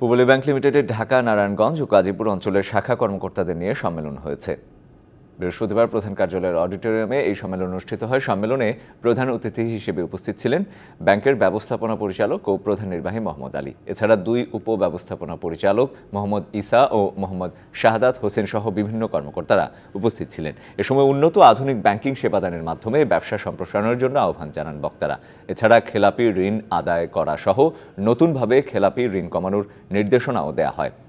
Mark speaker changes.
Speaker 1: পূবলী bank লিমিটেডের ঢাকা নারায়ণগঞ্জ ও গাজীপুর অঞ্চলের শাখা কর্মকর্তাদের নিয়ে সম্মেলন হয়েছে বৃহস্পতিবার প্রধান কার্যালয়ের অডিটোরিয়ামে এই সম্মেলন অনুষ্ঠিত হয় সম্মেলনে প্রধান অতিথি হিসেবে উপস্থিত ছিলেন ব্যাংকের ব্যবস্থাপনা পরিচালক ও প্রধান নির্বাহী মোহাম্মদ আলী এছাড়া দুই উপ ব্যবস্থাপনা পরিচালক মোহাম্মদ ইসা ও মোহাম্মদ শাহাদাত হোসেন সহ বিভিন্ন কর্মকর্তারা উপস্থিত ছিলেন এ সময় উন্নত আধুনিক ব্যাংকিং সেবাদানের মাধ্যমে ব্যবসা সম্প্রসারণের জন্য আহ্বান জানান বক্তারা এছাড়া খেলাপি ঋণ আদায় করা সহ নতুনভাবে খেলাপি ঋণ কমানোর নির্দেশনাও দেয়া হয়